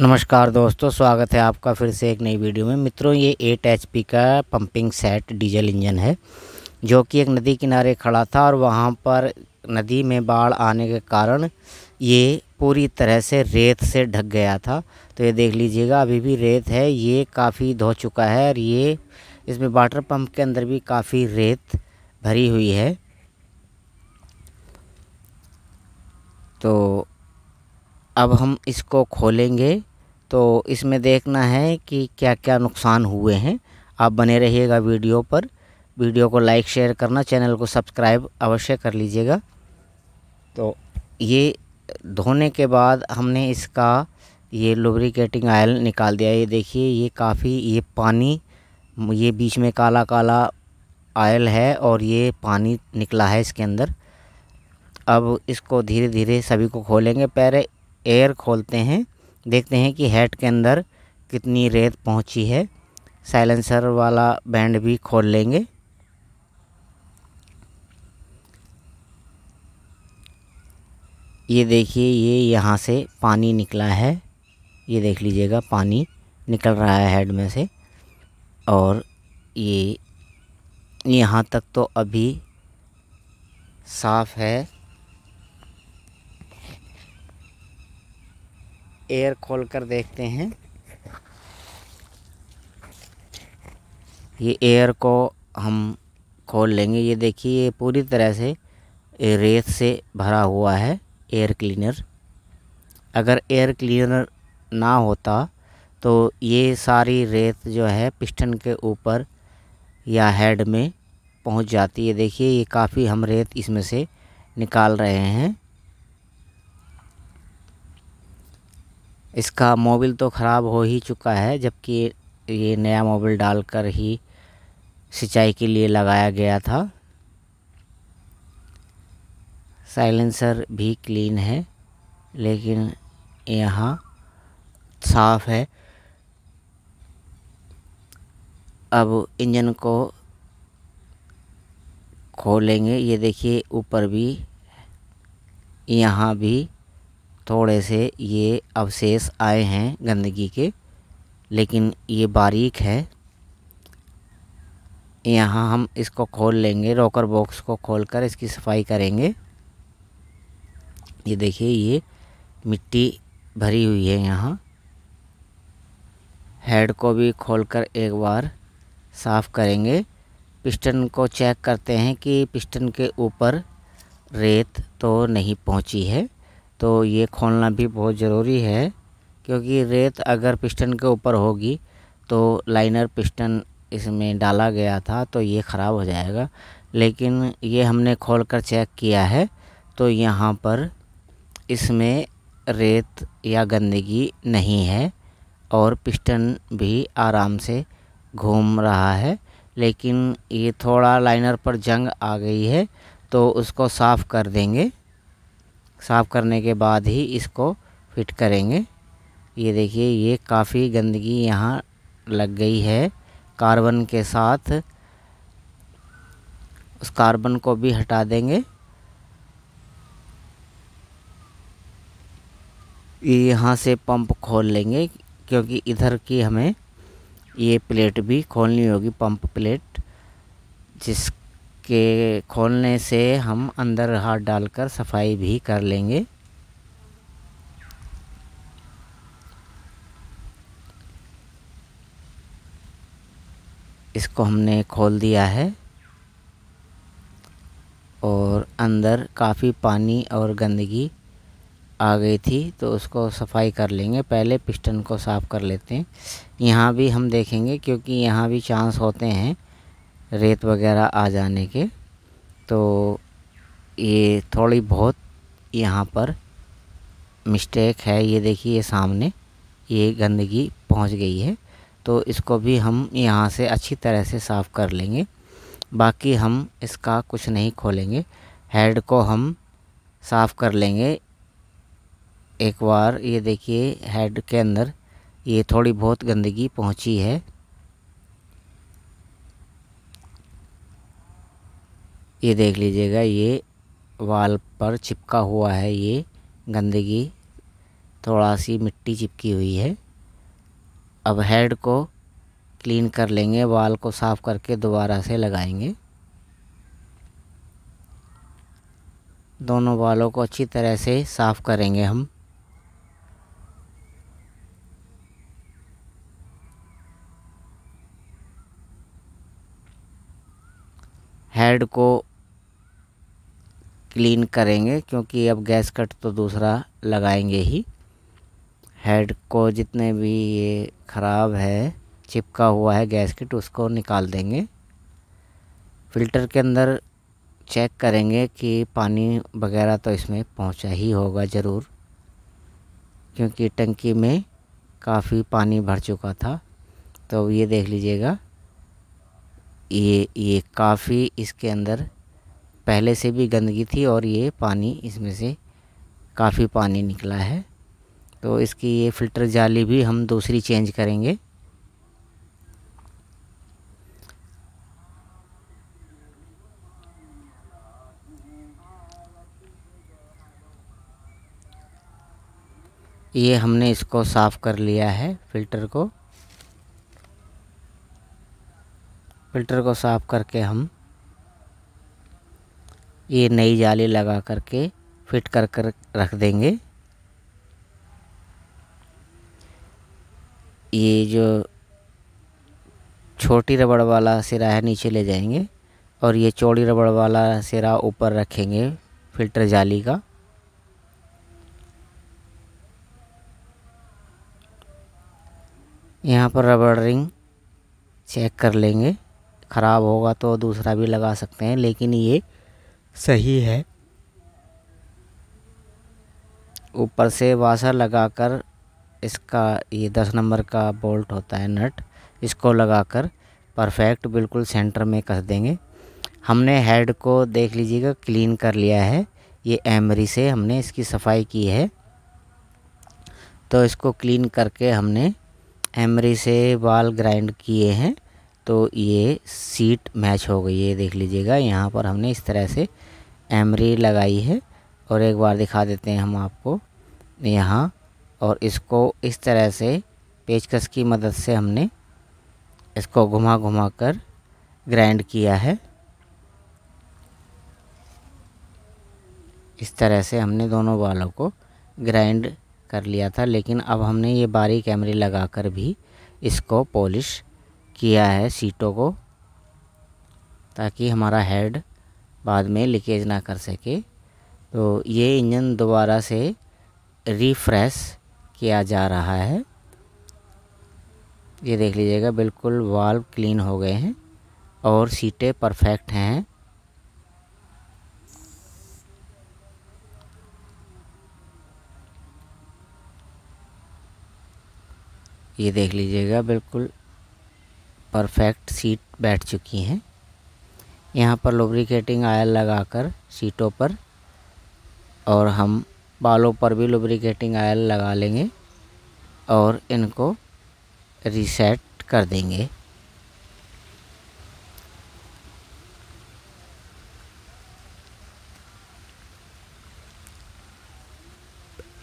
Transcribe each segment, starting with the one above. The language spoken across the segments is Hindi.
नमस्कार दोस्तों स्वागत है आपका फिर से एक नई वीडियो में मित्रों ये एट एच का पंपिंग सेट डीजल इंजन है जो कि एक नदी किनारे खड़ा था और वहाँ पर नदी में बाढ़ आने के कारण ये पूरी तरह से रेत से ढक गया था तो ये देख लीजिएगा अभी भी रेत है ये काफ़ी धो चुका है और ये इसमें वाटर पम्प के अंदर भी काफ़ी रेत भरी हुई है तो अब हम इसको खोलेंगे तो इसमें देखना है कि क्या क्या नुकसान हुए हैं आप बने रहिएगा वीडियो पर वीडियो को लाइक शेयर करना चैनल को सब्सक्राइब अवश्य कर लीजिएगा तो ये धोने के बाद हमने इसका ये लुब्रिकेटिंग आयल निकाल दिया ये देखिए ये काफ़ी ये पानी ये बीच में काला काला आयल है और ये पानी निकला है इसके अंदर अब इसको धीरे धीरे सभी को खोलेंगे पहले एयर खोलते हैं देखते हैं कि हेड के अंदर कितनी रेत पहुंची है साइलेंसर वाला बैंड भी खोल लेंगे ये देखिए ये यहाँ से पानी निकला है ये देख लीजिएगा पानी निकल रहा है हेड में से और ये यहाँ तक तो अभी साफ़ है एयर खोल कर देखते हैं ये एयर को हम खोल लेंगे ये देखिए ये पूरी तरह से रेत से भरा हुआ है एयर क्लीनर अगर एयर क्लीनर ना होता तो ये सारी रेत जो है पिस्टन के ऊपर या हेड में पहुंच जाती है देखिए ये काफ़ी हम रेत इसमें से निकाल रहे हैं इसका मोबिल तो ख़राब हो ही चुका है जबकि ये नया मोबिल डालकर ही सिंचाई के लिए लगाया गया था साइलेंसर भी क्लीन है लेकिन यहाँ साफ़ है अब इंजन को खोलेंगे ये देखिए ऊपर भी यहाँ भी थोड़े से ये अवशेष आए हैं गंदगी के लेकिन ये बारीक है यहाँ हम इसको खोल लेंगे रॉकर बॉक्स को खोलकर इसकी सफाई करेंगे ये देखिए ये मिट्टी भरी हुई है यहाँ हेड को भी खोलकर एक बार साफ़ करेंगे पिस्टन को चेक करते हैं कि पिस्टन के ऊपर रेत तो नहीं पहुंची है तो ये खोलना भी बहुत ज़रूरी है क्योंकि रेत अगर पिस्टन के ऊपर होगी तो लाइनर पिस्टन इसमें डाला गया था तो ये ख़राब हो जाएगा लेकिन ये हमने खोल कर चेक किया है तो यहाँ पर इसमें रेत या गंदगी नहीं है और पिस्टन भी आराम से घूम रहा है लेकिन ये थोड़ा लाइनर पर जंग आ गई है तो उसको साफ़ कर देंगे साफ़ करने के बाद ही इसको फिट करेंगे ये देखिए ये काफ़ी गंदगी यहाँ लग गई है कार्बन के साथ उस कार्बन को भी हटा देंगे यहाँ से पंप खोल लेंगे क्योंकि इधर की हमें ये प्लेट भी खोलनी होगी पंप प्लेट जिस के खोलने से हम अंदर हाथ डालकर सफाई भी कर लेंगे इसको हमने खोल दिया है और अंदर काफ़ी पानी और गंदगी आ गई थी तो उसको सफाई कर लेंगे पहले पिस्टन को साफ़ कर लेते हैं यहाँ भी हम देखेंगे क्योंकि यहाँ भी चांस होते हैं रेत वगैरह आ जाने के तो ये थोड़ी बहुत यहाँ पर मिस्टेक है ये देखिए ये सामने ये गंदगी पहुँच गई है तो इसको भी हम यहाँ से अच्छी तरह से साफ़ कर लेंगे बाकी हम इसका कुछ नहीं खोलेंगे हेड को हम साफ़ कर लेंगे एक बार ये देखिए हेड के अंदर ये थोड़ी बहुत गंदगी पहुंची है ये देख लीजिएगा ये वाल पर चिपका हुआ है ये गंदगी थोड़ा सी मिट्टी चिपकी हुई है अब हेड को क्लीन कर लेंगे वाल को साफ़ करके दोबारा से लगाएंगे दोनों बालों को अच्छी तरह से साफ़ करेंगे हम हेड को क्लीन करेंगे क्योंकि अब गैस कट तो दूसरा लगाएंगे ही हेड को जितने भी ये ख़राब है चिपका हुआ है गैस किट उसको निकाल देंगे फ़िल्टर के अंदर चेक करेंगे कि पानी वगैरह तो इसमें पहुंचा ही होगा ज़रूर क्योंकि टंकी में काफ़ी पानी भर चुका था तो ये देख लीजिएगा ये ये काफ़ी इसके अंदर पहले से भी गंदगी थी और ये पानी इसमें से काफ़ी पानी निकला है तो इसकी ये फ़िल्टर जाली भी हम दूसरी चेंज करेंगे ये हमने इसको साफ़ कर लिया है फ़िल्टर को फ़िल्टर को साफ़ करके हम ये नई जाली लगा करके फिट कर कर रख देंगे ये जो छोटी रबड़ वाला सिरा है नीचे ले जाएंगे और ये चौड़ी रबड़ वाला सिरा ऊपर रखेंगे फिल्टर जाली का यहाँ पर रबड़ रिंग चेक कर लेंगे ख़राब होगा तो दूसरा भी लगा सकते हैं लेकिन ये सही है ऊपर से वाशर लगाकर इसका ये दस नंबर का बोल्ट होता है नट इसको लगाकर परफेक्ट बिल्कुल सेंटर में कस देंगे हमने हेड को देख लीजिएगा क्लीन कर लिया है ये एमरी से हमने इसकी सफाई की है तो इसको क्लीन करके हमने एमरी से बाल ग्राइंड किए हैं तो ये सीट मैच हो गई है देख लीजिएगा यहाँ पर हमने इस तरह से एमरी लगाई है और एक बार दिखा देते हैं हम आपको यहाँ और इसको इस तरह से पेचकस की मदद से हमने इसको घुमा घुमा कर ग्राइंड किया है इस तरह से हमने दोनों बालों को ग्राइंड कर लिया था लेकिन अब हमने ये बारीक एमरी लगाकर भी इसको पॉलिश किया है सीटों को ताकि हमारा हेड बाद में लीकेज ना कर सके तो ये इंजन दोबारा से रिफ्रेश किया जा रहा है ये देख लीजिएगा बिल्कुल वाल्व क्लीन हो गए हैं और सीटें परफेक्ट हैं ये देख लीजिएगा बिल्कुल परफेक्ट सीट बैठ चुकी हैं यहाँ पर लुब्रिकेटिंग आयल लगाकर सीटों पर और हम बालों पर भी लुब्रिकेटिंग आयल लगा लेंगे और इनको रीसेट कर देंगे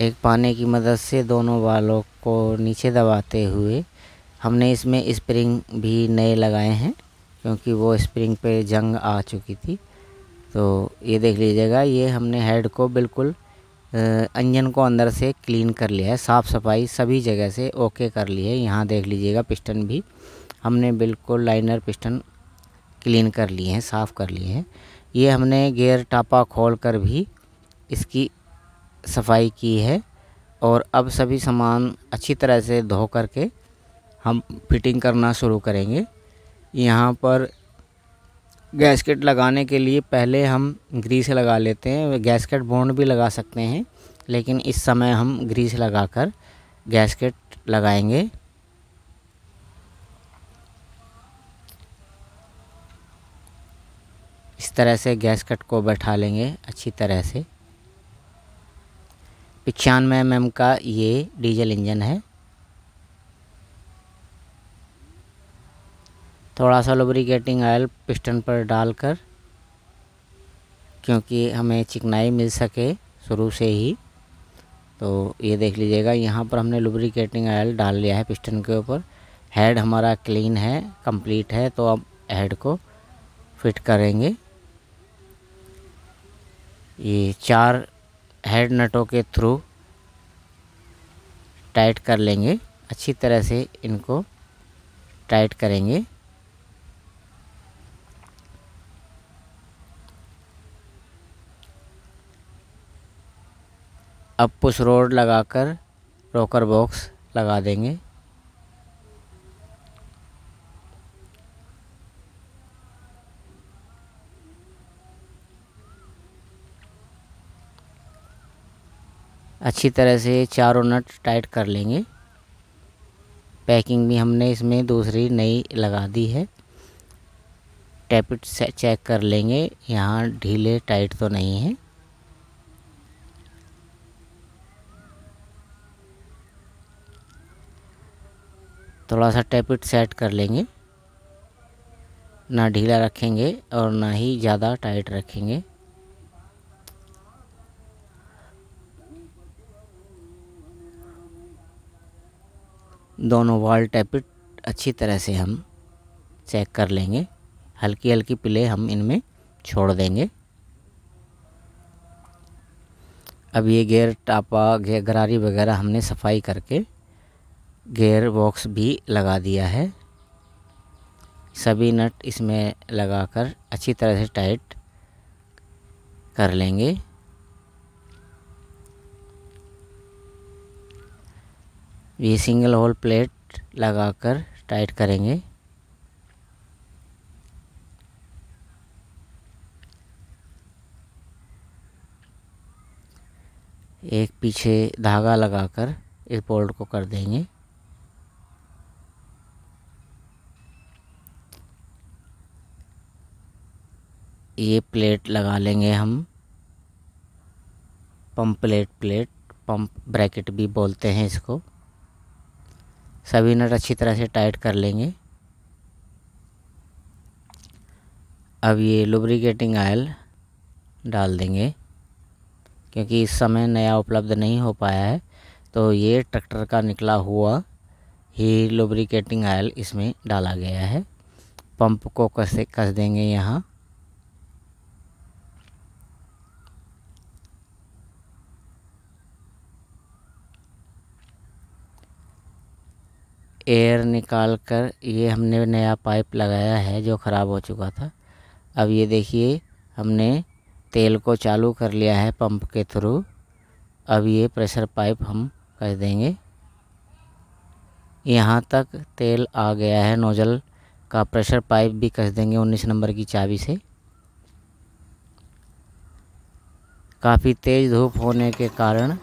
एक पाने की मदद से दोनों बालों को नीचे दबाते हुए हमने इसमें स्प्रिंग भी नए लगाए हैं क्योंकि वो स्प्रिंग पे जंग आ चुकी थी तो ये देख लीजिएगा ये हमने हेड को बिल्कुल इंजन को अंदर से क्लीन कर लिया है साफ़ सफाई सभी जगह से ओके कर ली है यहाँ देख लीजिएगा पिस्टन भी हमने बिल्कुल लाइनर पिस्टन क्लीन कर लिए हैं साफ़ कर लिए हैं ये हमने गेयर टापा खोल कर भी इसकी सफाई की है और अब सभी सामान अच्छी तरह से धो करके हम फिटिंग करना शुरू करेंगे यहाँ पर गैसकेट लगाने के लिए पहले हम ग्रीस लगा लेते हैं गैसकेट बोंड भी लगा सकते हैं लेकिन इस समय हम ग्रीस लगाकर गैसकेट लगाएंगे इस तरह से गैसकेट को बैठा लेंगे अच्छी तरह से पचानवे एम का ये डीजल इंजन है थोड़ा सा लुब्रिकेटिंग ऑयल पिस्टन पर डालकर क्योंकि हमें चिकनाई मिल सके शुरू से ही तो ये देख लीजिएगा यहाँ पर हमने लुब्रिकेटिंग ऑयल डाल लिया है पिस्टन के ऊपर हेड हमारा क्लीन है कंप्लीट है तो अब हेड को फिट करेंगे ये चार हेड नटों के थ्रू टाइट कर लेंगे अच्छी तरह से इनको टाइट करेंगे अब पुश रोड लगाकर रोकर बॉक्स लगा देंगे अच्छी तरह से चारों नट टाइट कर लेंगे पैकिंग भी हमने इसमें दूसरी नई लगा दी है टैपिट चेक कर लेंगे यहाँ ढीले टाइट तो नहीं है थोड़ा सा टैपिट सेट कर लेंगे ना ढीला रखेंगे और ना ही ज़्यादा टाइट रखेंगे दोनों वॉल टैपिट अच्छी तरह से हम चेक कर लेंगे हल्की हल्की पिले हम इनमें छोड़ देंगे अब ये गेयर टापा गरारी वगैरह हमने सफाई करके गेयर बॉक्स भी लगा दिया है सभी नट इसमें लगाकर अच्छी तरह से टाइट कर लेंगे ये सिंगल होल प्लेट लगाकर टाइट करेंगे एक पीछे धागा लगाकर इस बोल्ट को कर देंगे ये प्लेट लगा लेंगे हम pump plate plate pump bracket भी बोलते हैं इसको सभी नट अच्छी तरह से टाइट कर लेंगे अब ये लुब्रिकेटिंग ऑयल डाल देंगे क्योंकि इस समय नया उपलब्ध नहीं हो पाया है तो ये ट्रैक्टर का निकला हुआ ही लुब्रिकेटिंग ऑयल इसमें डाला गया है पंप को कसे कस देंगे यहाँ एयर निकाल कर ये हमने नया पाइप लगाया है जो ख़राब हो चुका था अब ये देखिए हमने तेल को चालू कर लिया है पंप के थ्रू अब ये प्रेशर पाइप हम कर देंगे यहाँ तक तेल आ गया है नोज़ल का प्रेशर पाइप भी कस देंगे 19 नंबर की चाबी से काफ़ी तेज़ धूप होने के कारण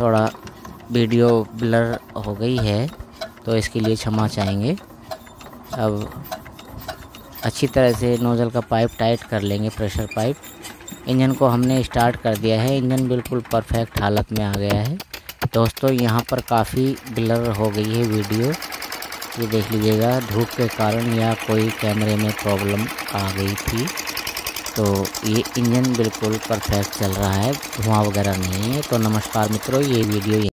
थोड़ा वीडियो ब्लर हो गई है तो इसके लिए क्षमा चाहेंगे अब अच्छी तरह से नोज़ल का पाइप टाइट कर लेंगे प्रेशर पाइप इंजन को हमने स्टार्ट कर दिया है इंजन बिल्कुल परफेक्ट हालत में आ गया है दोस्तों यहाँ पर काफ़ी ब्लर हो गई है वीडियो ये देख लीजिएगा धूप के कारण या कोई कैमरे में प्रॉब्लम आ गई थी तो ये इंजन बिल्कुल परफेक्ट चल रहा है धुआँ वगैरह नहीं है तो नमस्कार मित्रों ये वीडियो ये